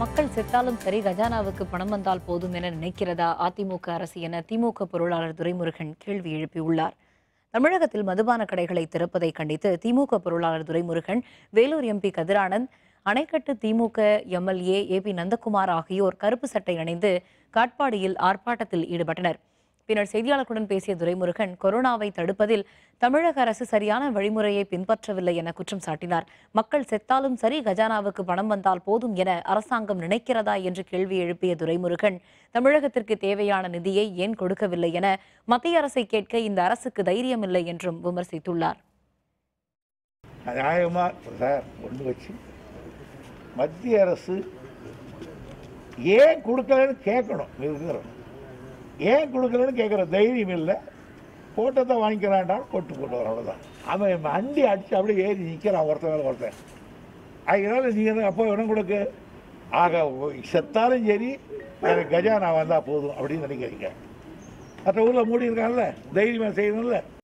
மக்கள் செத்தாலும் சரி கஜானாவுக்கு பணம் வந்தால் போதும் என நினைக்கிறதா அதிமுக அரசு என திமுக பொருளாளர் துரைமுருகன் கேள்வி எழுப்பியுள்ளார் தமிழகத்தில் மதுபான கடைகளை திறப்பதை கண்டித்து திமுக பொருளாளர் Duraimurugan Vellore MP Kathiranand Anaikattu DMK MLA A P Nandakumar ஆகியோர் கருப்பு சட்டை அணிந்து காட்பாடியில் ஆர்ப்பாட்டத்தில் ஈடுபட்டனர் பின்னர் செய்தியாளர்களுடன் பேசிய துரைமுருகன் கொரோனாவை தடுப்பதில் தமிழக அரசு சரியான வழிமுறையை பின்பற்றவில்லை என குற்றம் சாட்டினார் மக்கள் செத்தாலும் சரி கஜானாவுக்கு பணம் வந்தால் போதும் என அரசாங்கம் நினைக்கிறதா என்று கேள்வி எழுப்பிய துரைமுருகன் தமிழகத்திற்கு தேவையான நிதியை ஏன் கொடுக்கவில்லை என மத்திய அரசை கேட்க இந்த அரசுக்கு தைரியம் இல்லை என்றும் விமர்சித்துள்ளார் மத்திய அரசு ஏன் கொடுக்கலன்னு கேட்கணும் ஏன் கொடுக்கலன்னு கேட்குற தைரியம் இல்லை போட்டத்தை வாங்கிக்கிறான்டால் கொட்டு போட்டுவார் அவ்வளோதான் அவன் வண்டி அடித்து அப்படியே ஏறி நிற்கிறான் ஒருத்தன் வேலை ஒருத்தன் அதனால நீங்கள் அப்போ இடம் கொடுக்கு ஆக செத்தாலும் சரி எனக்கு கஜா நான் வந்தால் போதும் அப்படின்னு நினைக்கிறீங்க மற்ற ஊரில் மூடி இருக்கான்ல தைரியமாக செய்யணும்ல